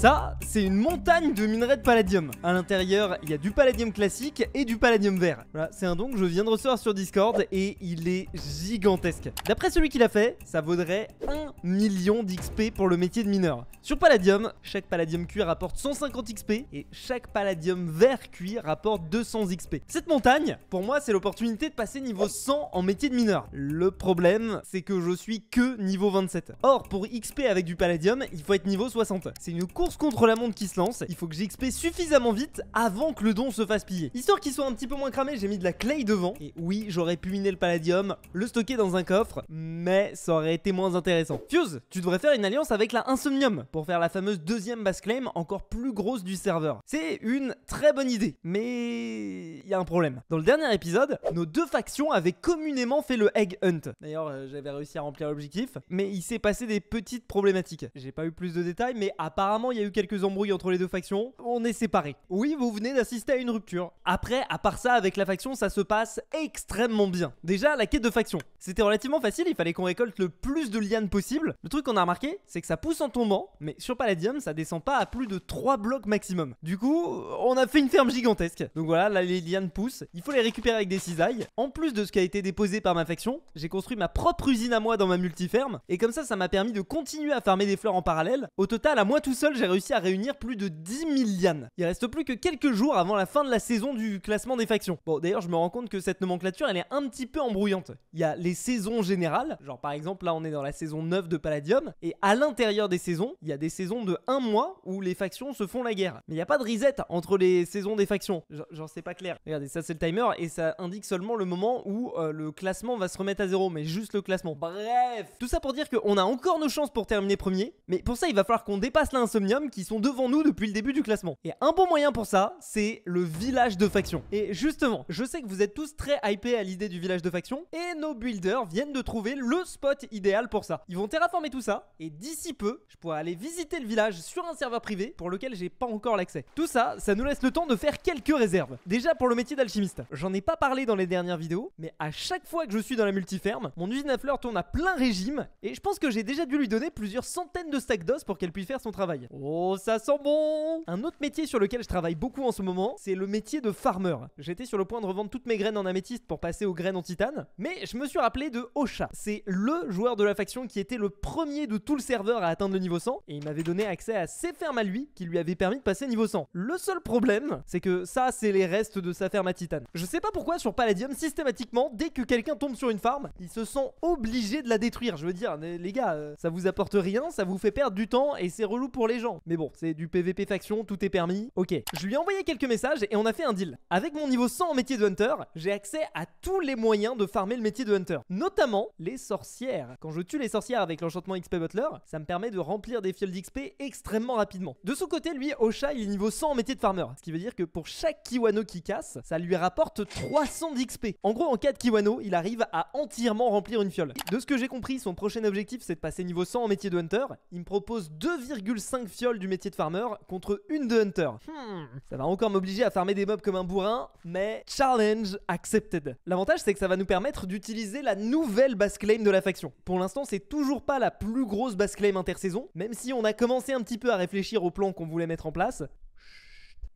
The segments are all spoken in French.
Ça, c'est une montagne de minerais de palladium. À l'intérieur, il y a du palladium classique et du palladium vert. Voilà, c'est un don que je viens de recevoir sur Discord et il est gigantesque. D'après celui qui l'a fait, ça vaudrait 1 million d'XP pour le métier de mineur. Sur palladium, chaque palladium cuir rapporte 150 XP et chaque palladium vert cuit rapporte 200 XP. Cette montagne, pour moi, c'est l'opportunité de passer niveau 100 en métier de mineur. Le problème, c'est que je suis que niveau 27. Or, pour XP avec du palladium, il faut être niveau 60. C'est une contre la montre qui se lance. Il faut que j'XP suffisamment vite avant que le don se fasse piller. Histoire qu'il soit un petit peu moins cramé, j'ai mis de la clay devant. Et oui, j'aurais pu miner le palladium, le stocker dans un coffre, mais ça aurait été moins intéressant. Fuse, tu devrais faire une alliance avec la Insomnium pour faire la fameuse deuxième base claim encore plus grosse du serveur. C'est une très bonne idée, mais il y a un problème. Dans le dernier épisode, nos deux factions avaient communément fait le Egg Hunt. D'ailleurs, euh, j'avais réussi à remplir l'objectif, mais il s'est passé des petites problématiques. J'ai pas eu plus de détails, mais apparemment, il y a eu quelques embrouilles entre les deux factions, on est séparés. Oui, vous venez d'assister à une rupture. Après, à part ça, avec la faction, ça se passe extrêmement bien. Déjà, la quête de faction. C'était relativement facile, il fallait qu'on récolte le plus de lianes possible. Le truc qu'on a remarqué, c'est que ça pousse en tombant, mais sur Palladium, ça descend pas à plus de 3 blocs maximum. Du coup, on a fait une ferme gigantesque. Donc voilà, là, les lianes poussent, il faut les récupérer avec des cisailles. En plus de ce qui a été déposé par ma faction, j'ai construit ma propre usine à moi dans ma multiferme, et comme ça, ça m'a permis de continuer à farmer des fleurs en parallèle. Au total, à moi tout seul, j'ai réussi à réunir plus de 10 000 lianes. Il reste plus que quelques jours avant la fin de la saison du classement des factions. Bon, d'ailleurs, je me rends compte que cette nomenclature, elle est un petit peu embrouillante. Il y a les saisons générales, genre par exemple, là, on est dans la saison 9 de Palladium, et à l'intérieur des saisons, il y a des saisons de 1 mois où les factions se font la guerre. Mais il n'y a pas de reset entre les saisons des factions. J'en sais pas clair. Regardez, ça c'est le timer, et ça indique seulement le moment où euh, le classement va se remettre à zéro, mais juste le classement. Bref Tout ça pour dire qu'on a encore nos chances pour terminer premier, mais pour ça, il va falloir qu'on dépasse l'insomnie qui sont devant nous depuis le début du classement. Et un bon moyen pour ça, c'est le village de faction. Et justement, je sais que vous êtes tous très hypés à l'idée du village de faction, et nos builders viennent de trouver le spot idéal pour ça. Ils vont terraformer tout ça, et d'ici peu, je pourrai aller visiter le village sur un serveur privé pour lequel j'ai pas encore l'accès. Tout ça, ça nous laisse le temps de faire quelques réserves. Déjà pour le métier d'alchimiste. J'en ai pas parlé dans les dernières vidéos, mais à chaque fois que je suis dans la multiferme, mon usine à fleurs tourne à plein régime, et je pense que j'ai déjà dû lui donner plusieurs centaines de stacks d'os pour qu'elle puisse faire son travail. Oh, ça sent bon Un autre métier sur lequel je travaille beaucoup en ce moment, c'est le métier de farmer. J'étais sur le point de revendre toutes mes graines en améthyste pour passer aux graines en titane, mais je me suis rappelé de Ocha. C'est LE joueur de la faction qui était le premier de tout le serveur à atteindre le niveau 100, et il m'avait donné accès à ses fermes à lui qui lui avait permis de passer niveau 100. Le seul problème, c'est que ça, c'est les restes de sa ferme à titane. Je sais pas pourquoi sur Palladium, systématiquement, dès que quelqu'un tombe sur une farm, il se sent obligé de la détruire. Je veux dire, les gars, euh, ça vous apporte rien, ça vous fait perdre du temps, et c'est relou pour les gens. Mais bon, c'est du PVP faction, tout est permis. Ok. Je lui ai envoyé quelques messages et on a fait un deal. Avec mon niveau 100 en métier de hunter, j'ai accès à tous les moyens de farmer le métier de hunter, notamment les sorcières. Quand je tue les sorcières avec l'enchantement XP Butler, ça me permet de remplir des fioles d'XP extrêmement rapidement. De son côté, lui, Osha, il est niveau 100 en métier de farmer, ce qui veut dire que pour chaque Kiwano qui casse, ça lui rapporte 300 d'XP. En gros, en cas de Kiwano, il arrive à entièrement remplir une fiole. De ce que j'ai compris, son prochain objectif, c'est de passer niveau 100 en métier de hunter. Il me propose 2,5 du métier de farmer contre une de hunter. Hmm. Ça va encore m'obliger à farmer des mobs comme un bourrin, mais challenge accepted. L'avantage c'est que ça va nous permettre d'utiliser la nouvelle base claim de la faction. Pour l'instant c'est toujours pas la plus grosse base claim intersaison, même si on a commencé un petit peu à réfléchir au plan qu'on voulait mettre en place.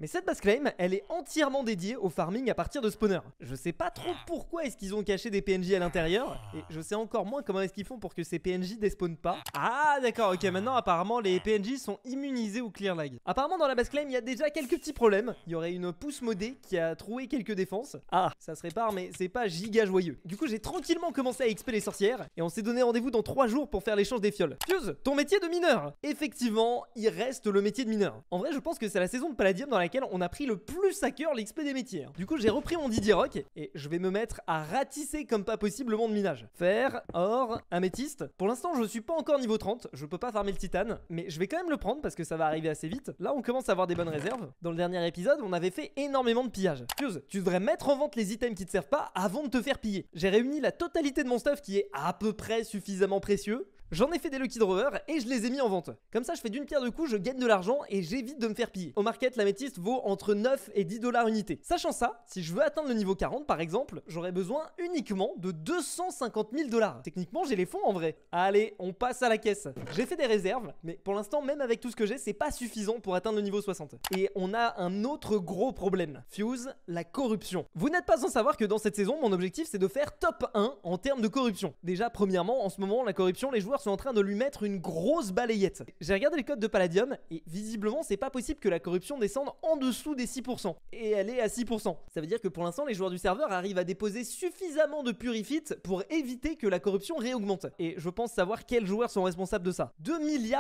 Mais cette base claim, elle est entièrement dédiée au farming à partir de spawners. Je sais pas trop ah. pourquoi est-ce qu'ils ont caché des PNJ à l'intérieur, ah. et je sais encore moins comment est-ce qu'ils font pour que ces PNJ ne despawnent pas. Ah d'accord, ok, ah. maintenant apparemment les PNJ sont immunisés au clear lag. Apparemment dans la base claim, il y a déjà quelques petits problèmes. Il y aurait une pousse modée qui a troué quelques défenses. Ah, ça se répare, mais c'est pas giga joyeux. Du coup, j'ai tranquillement commencé à xp les sorcières, et on s'est donné rendez-vous dans 3 jours pour faire l'échange des fioles. Fuse, ton métier de mineur Effectivement, il reste le métier de mineur. En vrai, je pense que c'est la saison de Palladium dans laquelle on a pris le plus à cœur l'XP des métiers. Hein. Du coup, j'ai repris mon Didier Rock et je vais me mettre à ratisser comme pas possible le monde minage. Fer, or, améthyste. Pour l'instant, je suis pas encore niveau 30, je peux pas farmer le titane, mais je vais quand même le prendre parce que ça va arriver assez vite. Là, on commence à avoir des bonnes réserves. Dans le dernier épisode, on avait fait énormément de pillage. Fuse, tu devrais mettre en vente les items qui te servent pas avant de te faire piller. J'ai réuni la totalité de mon stuff qui est à peu près suffisamment précieux. J'en ai fait des Lucky Drawers et je les ai mis en vente. Comme ça, je fais d'une pierre deux coups, je gagne de l'argent et j'évite de me faire piller. Au market, la métisse vaut entre 9 et 10 dollars unité. Sachant ça, si je veux atteindre le niveau 40 par exemple, j'aurais besoin uniquement de 250 000 dollars. Techniquement, j'ai les fonds en vrai. Allez, on passe à la caisse. J'ai fait des réserves, mais pour l'instant, même avec tout ce que j'ai, c'est pas suffisant pour atteindre le niveau 60. Et on a un autre gros problème. Fuse, la corruption. Vous n'êtes pas sans savoir que dans cette saison, mon objectif c'est de faire top 1 en termes de corruption. Déjà, premièrement, en ce moment, la corruption, les joueurs sont en train de lui mettre une grosse balayette. J'ai regardé les codes de Palladium et visiblement c'est pas possible que la corruption descende en dessous des 6%. Et elle est à 6%. Ça veut dire que pour l'instant les joueurs du serveur arrivent à déposer suffisamment de purifites pour éviter que la corruption réaugmente. Et je pense savoir quels joueurs sont responsables de ça. 2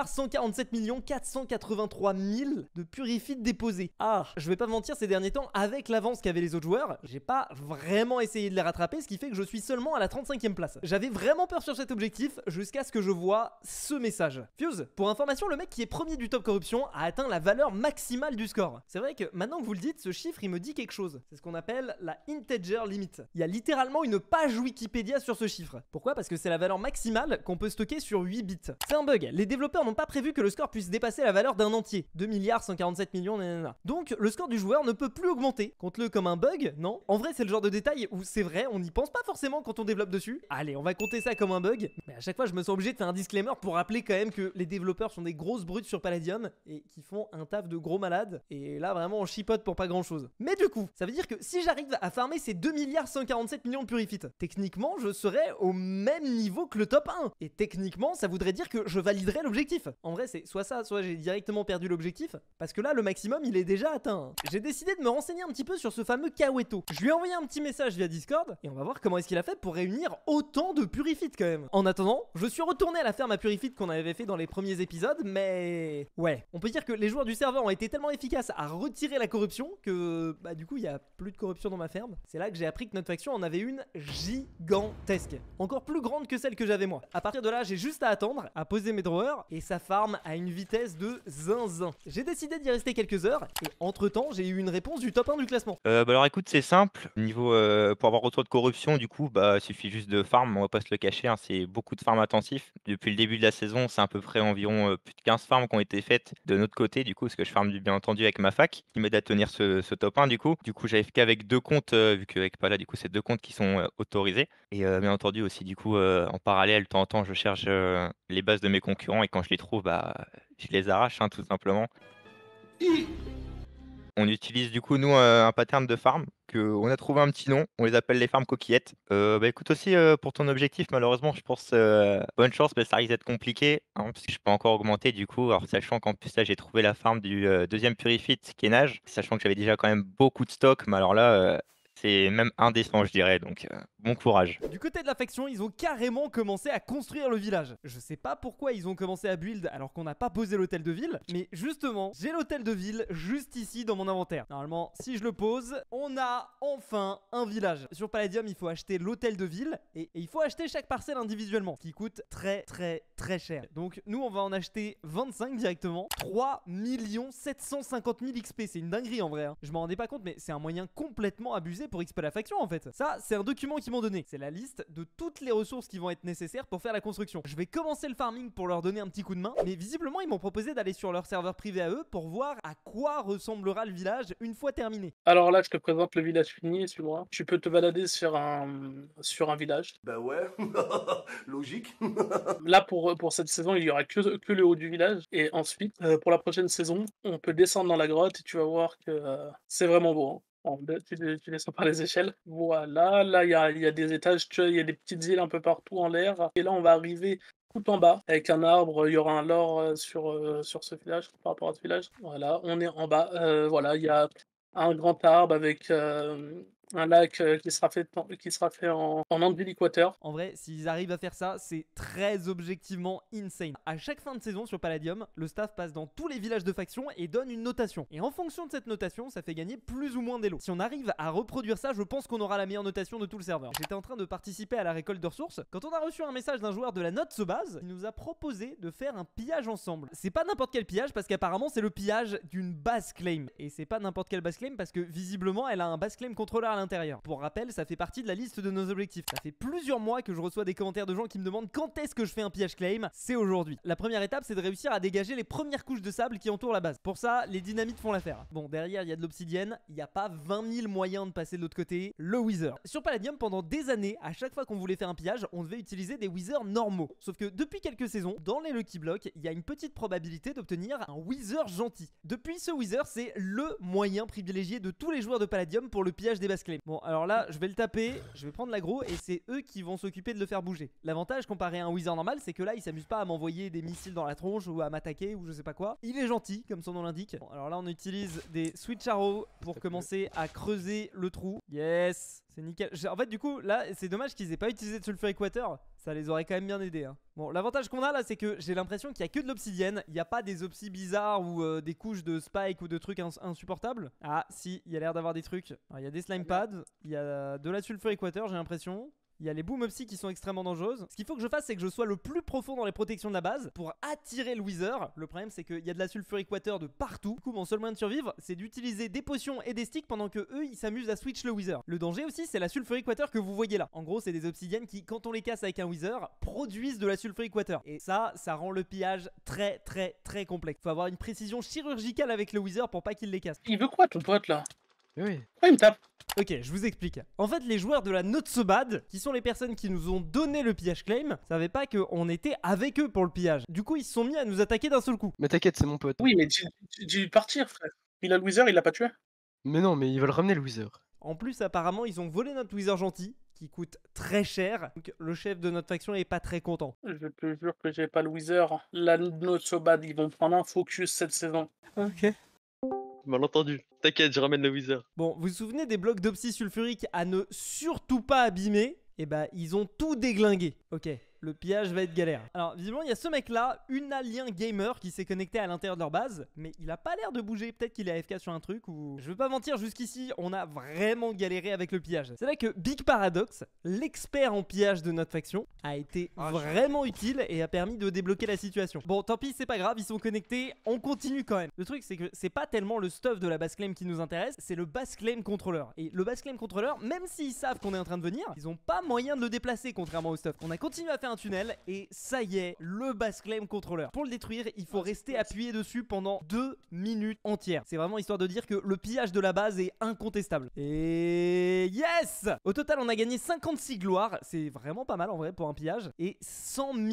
147 483 de purifites déposés. Ah, je vais pas mentir ces derniers temps avec l'avance qu'avaient les autres joueurs, j'ai pas vraiment essayé de les rattraper ce qui fait que je suis seulement à la 35e place. J'avais vraiment peur sur cet objectif jusqu'à ce que je je vois ce message. Fuse, pour information, le mec qui est premier du top corruption a atteint la valeur maximale du score. C'est vrai que maintenant que vous le dites, ce chiffre il me dit quelque chose. C'est ce qu'on appelle la integer limit. Il y a littéralement une page Wikipédia sur ce chiffre. Pourquoi Parce que c'est la valeur maximale qu'on peut stocker sur 8 bits. C'est un bug. Les développeurs n'ont pas prévu que le score puisse dépasser la valeur d'un entier. 2 milliards 147 millions, Donc le score du joueur ne peut plus augmenter. Compte-le comme un bug, non En vrai, c'est le genre de détail où c'est vrai, on n'y pense pas forcément quand on développe dessus. Allez, on va compter ça comme un bug. Mais à chaque fois, je me sens obligé de un disclaimer pour rappeler quand même que les développeurs sont des grosses brutes sur Palladium et qui font un taf de gros malades. Et là, vraiment, on chipote pour pas grand chose. Mais du coup, ça veut dire que si j'arrive à farmer ces 2 milliards 147 millions de purifites, techniquement, je serai au même niveau que le top 1. Et techniquement, ça voudrait dire que je validerai l'objectif. En vrai, c'est soit ça, soit j'ai directement perdu l'objectif, parce que là, le maximum, il est déjà atteint. J'ai décidé de me renseigner un petit peu sur ce fameux Kaweto. Je lui ai envoyé un petit message via Discord, et on va voir comment est-ce qu'il a fait pour réunir autant de purifit quand même. En attendant, je suis retourné on est à la ferme à purifier qu'on avait fait dans les premiers épisodes, mais... Ouais, on peut dire que les joueurs du serveur ont été tellement efficaces à retirer la corruption que... Bah du coup, il n'y a plus de corruption dans ma ferme. C'est là que j'ai appris que notre faction en avait une gigantesque. Encore plus grande que celle que j'avais moi. À partir de là, j'ai juste à attendre, à poser mes drawers, et ça farm à une vitesse de zinzin. J'ai décidé d'y rester quelques heures, et entre-temps, j'ai eu une réponse du top 1 du classement. Euh, bah alors écoute, c'est simple. Niveau euh, pour avoir retour de corruption, du coup, bah suffit juste de farm, on va pas se le cacher, hein, c'est beaucoup de farm intensif. Depuis le début de la saison, c'est à peu près environ plus de 15 farms qui ont été faites de notre côté, du coup, parce que je farm bien entendu avec ma fac, qui m'aide à tenir ce, top 1, du coup. Du coup, j'avais qu'avec deux comptes, vu qu'avec Pala, du coup, c'est deux comptes qui sont autorisés. Et bien entendu aussi, du coup, en parallèle, de temps en temps, je cherche les bases de mes concurrents, et quand je les trouve, bah, je les arrache, hein, tout simplement. On utilise du coup, nous, un pattern de farm on a trouvé un petit nom. On les appelle les farms coquillettes. Euh, bah, écoute aussi, euh, pour ton objectif, malheureusement, je pense euh, bonne chance, mais ça risque d'être compliqué. Hein, parce que je peux encore augmenter du coup. Alors, sachant qu'en plus, là, j'ai trouvé la farm du deuxième purifit qui est nage. Sachant que j'avais déjà quand même beaucoup de stock. Mais alors là, c'est même indécent, je dirais, donc euh, bon courage. Du côté de l'affection, ils ont carrément commencé à construire le village. Je sais pas pourquoi ils ont commencé à build alors qu'on n'a pas posé l'hôtel de ville, mais justement, j'ai l'hôtel de ville juste ici dans mon inventaire. Normalement, si je le pose, on a enfin un village. Sur Palladium, il faut acheter l'hôtel de ville et, il faut acheter chaque parcelle individuellement, ce qui coûte très très très cher. Donc nous, on va en acheter 25 directement. 3 750 000 XP, c'est une dinguerie en vrai. Hein. Je m'en rendais pas compte, mais c'est un moyen complètement abusé pour XP la faction en fait. Ça, c'est un document qu'ils m'ont donné. C'est la liste de toutes les ressources qui vont être nécessaires pour faire la construction. Je vais commencer le farming pour leur donner un petit coup de main, mais visiblement ils m'ont proposé d'aller sur leur serveur privé à eux pour voir à quoi ressemblera le village une fois terminé. Alors là, je te présente le village fini, suis-moi. Tu peux te balader sur un, sur un village. Bah ouais, logique. là, pour, pour cette saison, il y aura que, que le haut du village. Et ensuite, euh, pour la prochaine saison, on peut descendre dans la grotte et tu vas voir que euh, c'est vraiment beau. Hein tu, descends par les échelles. Voilà, là, il y a, des étages, il y a des petites îles un peu partout en l'air. Et là, on va arriver tout en bas, avec un arbre, il y aura un lore euh, sur, euh, sur ce village, par rapport à ce village. Voilà, on est en bas. Euh, voilà, il y a un grand arbre avec un lac euh, qui sera fait, en, en En vrai, s'ils arrivent à faire ça, c'est très objectivement insane. À chaque fin de saison sur Palladium, le staff passe dans tous les villages de faction et donne une notation. Et en fonction de cette notation, ça fait gagner plus ou moins des lots. Si on arrive à reproduire ça, je pense qu'on aura la meilleure notation de tout le serveur. J'étais en train de participer à la récolte de ressources quand on a reçu un message d'un joueur de la note base, il nous a proposé de faire un pillage ensemble. C'est pas n'importe quel pillage parce qu'apparemment c'est le pillage d'une base claim. Et c'est pas n'importe quelle base claim parce que visiblement elle a un base claim contrôleur pour rappel, ça fait partie de la liste de nos objectifs. Ça fait plusieurs mois que je reçois des commentaires de gens qui me demandent quand est-ce que je fais un pillage claim. C'est aujourd'hui. La première étape, c'est de réussir à dégager les premières couches de sable qui entourent la base. Pour ça, les dynamites font l'affaire. Bon, derrière, il y a de l'obsidienne. Il n'y a pas 20 000 moyens de passer de l'autre côté. Le Wither. Sur Palladium, pendant des années, à chaque fois qu'on voulait faire un pillage, on devait utiliser des Withers normaux. Sauf que depuis quelques saisons, dans les Lucky Blocks, il y a une petite probabilité d'obtenir un Wither gentil. Depuis, ce Wither, c'est le moyen privilégié de tous les joueurs de Palladium pour le pillage des baskets Bon, alors là, je vais le taper, je vais prendre l'agro et c'est eux qui vont s'occuper de le faire bouger. L'avantage comparé à un wizard normal, c'est que là, il s'amuse pas à m'envoyer des missiles dans la tronche ou à m'attaquer ou je sais pas quoi. Il est gentil, comme son nom l'indique. Bon, alors là, on utilise des switch arrows pour commencer à creuser le trou. Yes, c'est nickel. En fait, du coup, là, c'est dommage qu'ils aient pas utilisé de Sulfur équateur ça les aurait quand même bien aidés. Hein. Bon, l'avantage qu'on a là, c'est que j'ai l'impression qu'il n'y a que de l'obsidienne. Il n'y a pas des obsis bizarres ou euh, des couches de spike ou de trucs insupportables. Ah, si, il y a l'air d'avoir des trucs. il y a des slime ah, pads, il y a de la sulfure équateur, j'ai l'impression. Il y a les booms qui sont extrêmement dangereuses. Ce qu'il faut que je fasse, c'est que je sois le plus profond dans les protections de la base pour attirer le Wither. Le problème, c'est qu'il y a de la sulfuric water de partout. Du coup, mon seul moyen de survivre, c'est d'utiliser des potions et des sticks pendant que eux, ils s'amusent à switch le Wither. Le danger aussi, c'est la sulfuric water que vous voyez là. En gros, c'est des obsidiennes qui, quand on les casse avec un Wither, produisent de la sulfuric water. Et ça, ça rend le pillage très, très, très complexe. Faut avoir une précision chirurgicale avec le Wither pour pas qu'il les casse. Il veut quoi, ton pote là oui. il me tape. Ok, je vous explique. En fait, les joueurs de la Notsobad, So qui sont les personnes qui nous ont donné le pillage claim, savaient pas qu'on était avec eux pour le pillage. Du coup, ils se sont mis à nous attaquer d'un seul coup. Mais t'inquiète, c'est mon pote. Oui, mais dis partir, frère. Il a le Wither, il l'a pas tué. Mais non, mais ils veulent ramener le Wither. En plus, apparemment, ils ont volé notre Wither gentil, qui coûte très cher. Donc, le chef de notre faction est pas très content. Je te jure que j'ai pas le Wither. La Notsobad, ils vont prendre un focus cette saison. Ok. Malentendu. T'inquiète, je ramène le Wither. Bon, vous vous souvenez des blocs sulfurique à ne surtout pas abîmer Eh ben, ils ont tout déglingué. Ok, le pillage va être galère. Alors, visiblement, il y a ce mec-là, alien Gamer, qui s'est connecté à l'intérieur de leur base, mais il a pas l'air de bouger. Peut-être qu'il est AFK sur un truc ou. Je veux pas mentir, jusqu'ici, on a vraiment galéré avec le pillage. C'est vrai que Big Paradox, l'expert en pillage de notre faction, a été ah, vraiment utile et a permis de débloquer la situation. Bon, tant pis, c'est pas grave, ils sont connectés, on continue quand même. Le truc, c'est que c'est pas tellement le stuff de la base claim qui nous intéresse, c'est le base claim controller. Et le base claim controller, même s'ils savent qu'on est en train de venir, ils ont pas moyen de le déplacer, contrairement au stuff. On a continué à faire un tunnel et ça y est, le claim controller. Pour le détruire, il faut ah, rester appuyé dessus pendant deux minutes entières. C'est vraiment histoire de dire que le pillage de la base est incontestable. Et yes Au total, on a gagné 56 gloires. C'est vraiment pas mal en vrai pour un pillage. Et 100 000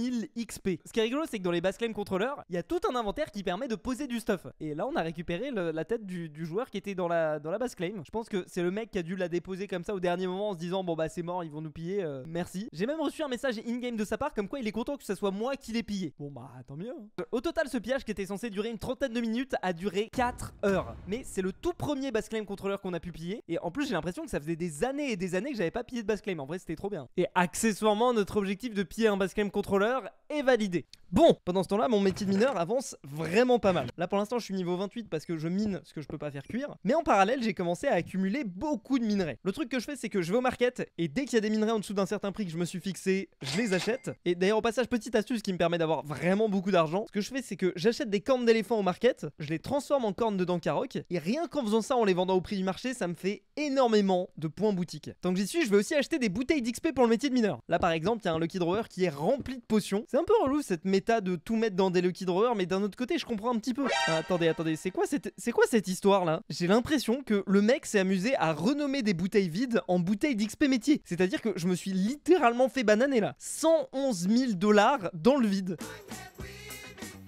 XP. Ce qui est rigolo, c'est que dans les claim controller, il y a tout un inventaire qui permet de poser du stuff. Et là, on a récupéré la tête du, joueur qui était dans la, dans la Je pense que c'est le mec qui a dû la déposer comme ça au dernier moment en se disant bon bah c'est mort, ils vont nous piller. Euh, merci. J'ai même reçu un message in-game de sa part comme quoi il est content que ce soit moi qui l'ai pillé. Bon bah tant mieux. Hein. Au total ce pillage qui était censé durer une trentaine de minutes a duré 4 heures. Mais c'est le tout premier Basclaim contrôleur qu'on a pu piller et en plus j'ai l'impression que ça faisait des années et des années que j'avais pas pillé de claim. En vrai c'était trop bien. Et accessoirement notre objectif de piller un claim contrôleur est validé. Bon, pendant ce temps-là, mon métier de mineur avance vraiment pas mal. Là pour l'instant, je suis niveau 28 parce que je mine ce que je peux pas faire cuire, mais en parallèle, j'ai commencé à accumuler beaucoup de minerais. Le truc que je fais, c'est que je vais au market et dès qu'il y a des minerais en dessous d'un certain prix que je me suis fixé, je les achète. Et d'ailleurs, au passage, petite astuce qui me permet d'avoir vraiment beaucoup d'argent, ce que je fais, c'est que j'achète des cornes d'éléphant au market, je les transforme en cornes de Dankarok et rien qu'en faisant ça en les vendant au prix du marché, ça me fait énormément de points boutique. Tant que j'y suis, je vais aussi acheter des bouteilles d'XP pour le métier de mineur. Là par exemple, il y a un Lucky Drawer qui est rempli de potions. C'est un peu relou cette de tout mettre dans des Lucky Drawers mais d'un autre côté, je comprends un petit peu. Ah, attendez, attendez, c'est quoi, cette... quoi cette histoire là J'ai l'impression que le mec s'est amusé à renommer des bouteilles vides en bouteilles d'XP métier. C'est-à-dire que je me suis littéralement fait bananer là. 111 000 dollars dans le vide.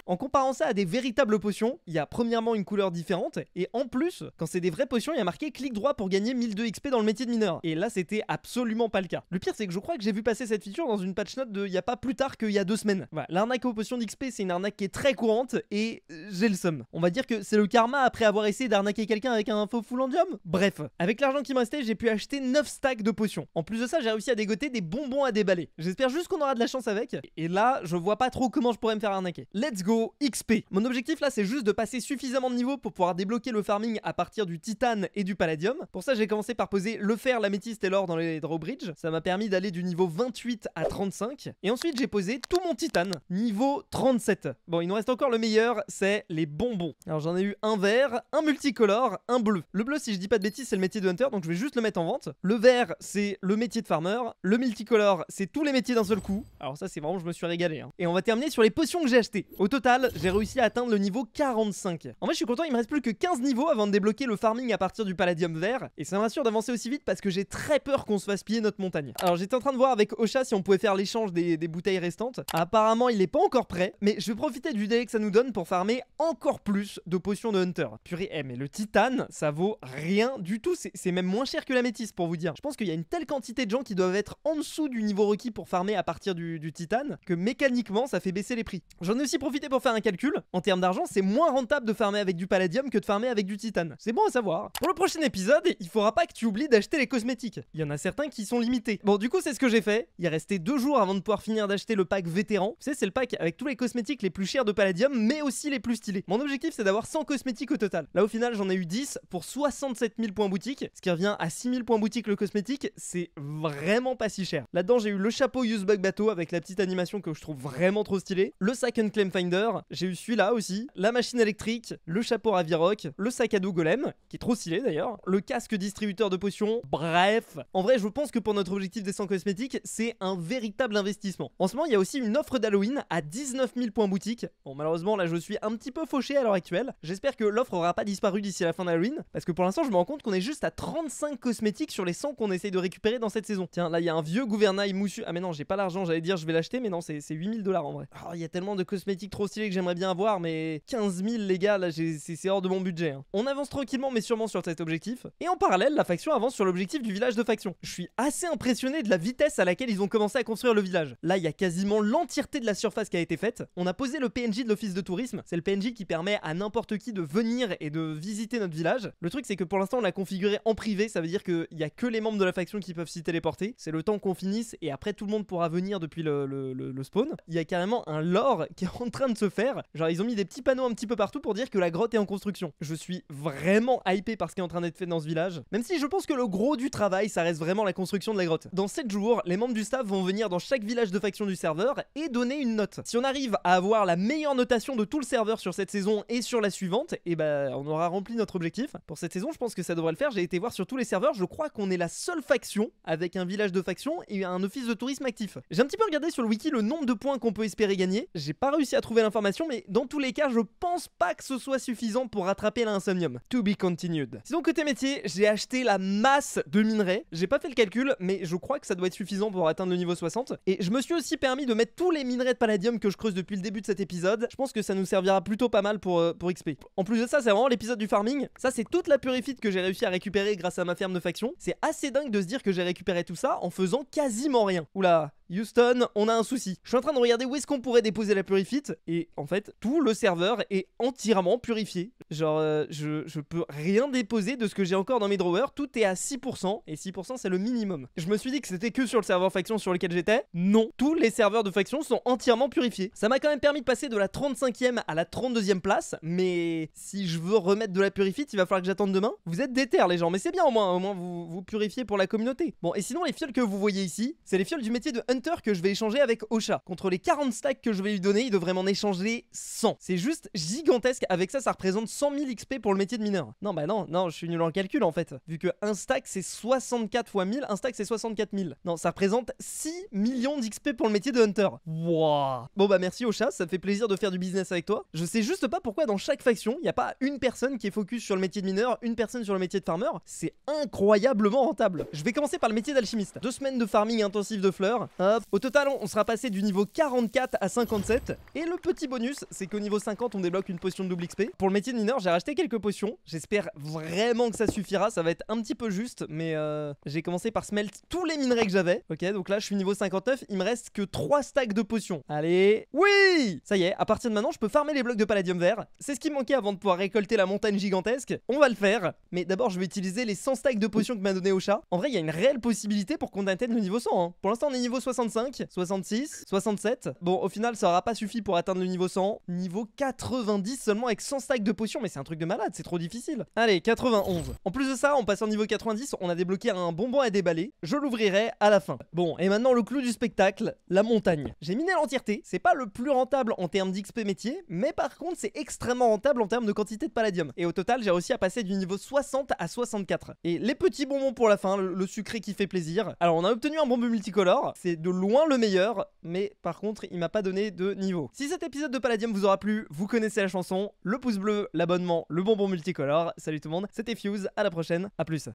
En comparant ça à des véritables potions, il y a premièrement une couleur différente, et en plus, quand c'est des vraies potions, il y a marqué clic droit pour gagner 1002 XP dans le métier de mineur. Et là, c'était absolument pas le cas. Le pire, c'est que je crois que j'ai vu passer cette feature dans une patch note de il a pas plus tard qu'il y a deux semaines. Voilà, l'arnaque aux potions d'XP, c'est une arnaque qui est très courante, et j'ai le somme. On va dire que c'est le karma après avoir essayé d'arnaquer quelqu'un avec un faux endium Bref, avec l'argent qui me restait, j'ai pu acheter 9 stacks de potions. En plus de ça, j'ai réussi à dégoter des bonbons à déballer. J'espère juste qu'on aura de la chance avec, et là, je vois pas trop comment je pourrais me faire arnaquer. Let's go XP. Mon objectif là c'est juste de passer suffisamment de niveaux pour pouvoir débloquer le farming à partir du titane et du palladium. Pour ça j'ai commencé par poser le fer, l'améthyste et l'or dans les drawbridge Ça m'a permis d'aller du niveau 28 à 35. Et ensuite j'ai posé tout mon titane, niveau 37. Bon il nous reste encore le meilleur, c'est les bonbons. Alors j'en ai eu un vert, un multicolore, un bleu. Le bleu si je dis pas de bêtises c'est le métier de hunter donc je vais juste le mettre en vente. Le vert c'est le métier de farmer, le multicolore c'est tous les métiers d'un seul coup. Alors ça c'est vraiment je me suis régalé. Hein. Et on va terminer sur les potions que j'ai achetées. Au total j'ai réussi à atteindre le niveau 45. En vrai, je suis content, il me reste plus que 15 niveaux avant de débloquer le farming à partir du palladium vert. Et ça m'assure d'avancer aussi vite parce que j'ai très peur qu'on se fasse piller notre montagne. Alors, j'étais en train de voir avec Ocha si on pouvait faire l'échange des, bouteilles restantes. Apparemment, il n'est pas encore prêt, mais je vais profiter du délai que ça nous donne pour farmer encore plus de potions de Hunter. Purée, eh, mais le titane, ça vaut rien du tout. C'est même moins cher que la métisse pour vous dire. Je pense qu'il y a une telle quantité de gens qui doivent être en dessous du niveau requis pour farmer à partir du, du titane que mécaniquement, ça fait baisser les prix. J'en ai aussi profité pour faire un calcul, en termes d'argent, c'est moins rentable de farmer avec du palladium que de farmer avec du titane. C'est bon à savoir. Pour le prochain épisode, il faudra pas que tu oublies d'acheter les cosmétiques. Il y en a certains qui sont limités. Bon, du coup, c'est ce que j'ai fait. Il resté deux jours avant de pouvoir finir d'acheter le pack vétéran. Tu sais, c'est le pack avec tous les cosmétiques les plus chers de palladium, mais aussi les plus stylés. Mon objectif, c'est d'avoir 100 cosmétiques au total. Là, au final, j'en ai eu 10 pour 67 000 points boutique, ce qui revient à 6 000 points boutique le cosmétique. C'est vraiment pas si cher. Là-dedans, j'ai eu le chapeau Use Bug Bateau avec la petite animation que je trouve vraiment trop stylée, le second Claim Finder j'ai eu celui-là aussi, la machine électrique, le chapeau Raviroc, le sac à dos Golem, qui est trop stylé d'ailleurs, le casque distributeur de potions, bref. En vrai, je pense que pour notre objectif des 100 cosmétiques, c'est un véritable investissement. En ce moment, il y a aussi une offre d'Halloween à 19 000 points boutique. Bon, malheureusement, là, je suis un petit peu fauché à l'heure actuelle. J'espère que l'offre aura pas disparu d'ici la fin d'Halloween, parce que pour l'instant, je me rends compte qu'on est juste à 35 cosmétiques sur les 100 qu'on essaye de récupérer dans cette saison. Tiens, là, il y a un vieux gouvernail moussu. Ah, mais non, j'ai pas l'argent, j'allais dire je vais l'acheter, mais non, c'est 8000 dollars en vrai. Oh, il y a tellement de cosmétiques trop stylé que j'aimerais bien avoir, mais 15 000, les gars, là, c'est hors de mon budget. Hein. On avance tranquillement, mais sûrement sur cet objectif. Et en parallèle, la faction avance sur l'objectif du village de faction. Je suis assez impressionné de la vitesse à laquelle ils ont commencé à construire le village. Là, il y a quasiment l'entièreté de la surface qui a été faite. On a posé le PNJ de l'office de tourisme. C'est le PNJ qui permet à n'importe qui de venir et de visiter notre village. Le truc, c'est que pour l'instant, on l'a configuré en privé. Ça veut dire qu'il y a que les membres de la faction qui peuvent s'y téléporter. C'est le temps qu'on finisse et après, tout le monde pourra venir depuis le, le spawn. Il y a carrément un lore qui est en train de se faire. Genre, ils ont mis des petits panneaux un petit peu partout pour dire que la grotte est en construction. Je suis vraiment hypé par ce qui est en train d'être fait dans ce village. Même si je pense que le gros du travail, ça reste vraiment la construction de la grotte. Dans 7 jours, les membres du staff vont venir dans chaque village de faction du serveur et donner une note. Si on arrive à avoir la meilleure notation de tout le serveur sur cette saison et sur la suivante, et eh ben on aura rempli notre objectif. Pour cette saison, je pense que ça devrait le faire. J'ai été voir sur tous les serveurs, je crois qu'on est la seule faction avec un village de faction et un office de tourisme actif. J'ai un petit peu regardé sur le wiki le nombre de points qu'on peut espérer gagner. J'ai pas réussi à trouver mais dans tous les cas, je pense pas que ce soit suffisant pour rattraper l'insomnium. To be continued. Sinon, côté métier, j'ai acheté la masse de minerais. J'ai pas fait le calcul, mais je crois que ça doit être suffisant pour atteindre le niveau 60. Et je me suis aussi permis de mettre tous les minerais de palladium que je creuse depuis le début de cet épisode. Je pense que ça nous servira plutôt pas mal pour, euh, pour XP. En plus de ça, c'est vraiment l'épisode du farming. Ça, c'est toute la purifite que j'ai réussi à récupérer grâce à ma ferme de faction. C'est assez dingue de se dire que j'ai récupéré tout ça en faisant quasiment rien. Oula, Houston, on a un souci. Je suis en train de regarder où est-ce qu'on pourrait déposer la purifite et en fait, tout le serveur est entièrement purifié. Genre, euh, je, je peux rien déposer de ce que j'ai encore dans mes drawers. Tout est à 6% et 6% c'est le minimum. Je me suis dit que c'était que sur le serveur faction sur lequel j'étais. Non, tous les serveurs de faction sont entièrement purifiés. Ça m'a quand même permis de passer de la 35e à la 32e place, mais si je veux remettre de la purifite, il va falloir que j'attende demain. Vous êtes déter les gens, mais c'est bien au moins, au moins vous vous purifiez pour la communauté. Bon, et sinon les fioles que vous voyez ici, c'est les fioles du métier de que je vais échanger avec Ocha. Contre les 40 stacks que je vais lui donner, il devrait m'en échanger 100. C'est juste gigantesque. Avec ça, ça représente 100 000 XP pour le métier de mineur. Non, bah non, non, je suis nul en calcul en fait. Vu que un stack c'est 64 fois 1000, un stack c'est 64 000. Non, ça représente 6 millions d'XP pour le métier de Hunter. Wouah Bon bah merci Ocha, ça fait plaisir de faire du business avec toi. Je sais juste pas pourquoi dans chaque faction, il n'y a pas une personne qui est focus sur le métier de mineur, une personne sur le métier de farmer. C'est incroyablement rentable. Je vais commencer par le métier d'alchimiste. Deux semaines de farming intensif de fleurs. Au total, on sera passé du niveau 44 à 57. Et le petit bonus, c'est qu'au niveau 50, on débloque une potion de double XP. Pour le métier de mineur, j'ai racheté quelques potions. J'espère vraiment que ça suffira. Ça va être un petit peu juste, mais euh, j'ai commencé par smelt tous les minerais que j'avais. Ok, donc là, je suis niveau 59. Il me reste que 3 stacks de potions. Allez. Oui Ça y est, à partir de maintenant, je peux farmer les blocs de palladium vert. C'est ce qui manquait avant de pouvoir récolter la montagne gigantesque. On va le faire. Mais d'abord, je vais utiliser les 100 stacks de potions que m'a donné Ocha. En vrai, il y a une réelle possibilité pour qu'on atteigne le niveau 100. Hein. Pour l'instant, on est niveau 60. 65, 66, 67. Bon, au final, ça aura pas suffi pour atteindre le niveau 100. Niveau 90 seulement avec 100 stacks de potions, mais c'est un truc de malade, c'est trop difficile. Allez, 91. En plus de ça, On passe au niveau 90, on a débloqué un bonbon à déballer. Je l'ouvrirai à la fin. Bon, et maintenant le clou du spectacle, la montagne. J'ai miné l'entièreté, c'est pas le plus rentable en termes d'XP métier, mais par contre, c'est extrêmement rentable en termes de quantité de palladium. Et au total, j'ai réussi à passer du niveau 60 à 64. Et les petits bonbons pour la fin, le, sucré qui fait plaisir. Alors, on a obtenu un bonbon multicolore, c'est de loin le meilleur, mais par contre, il m'a pas donné de niveau. Si cet épisode de Palladium vous aura plu, vous connaissez la chanson, le pouce bleu, l'abonnement, le bonbon multicolore. Salut tout le monde, c'était Fuse, à la prochaine, à plus.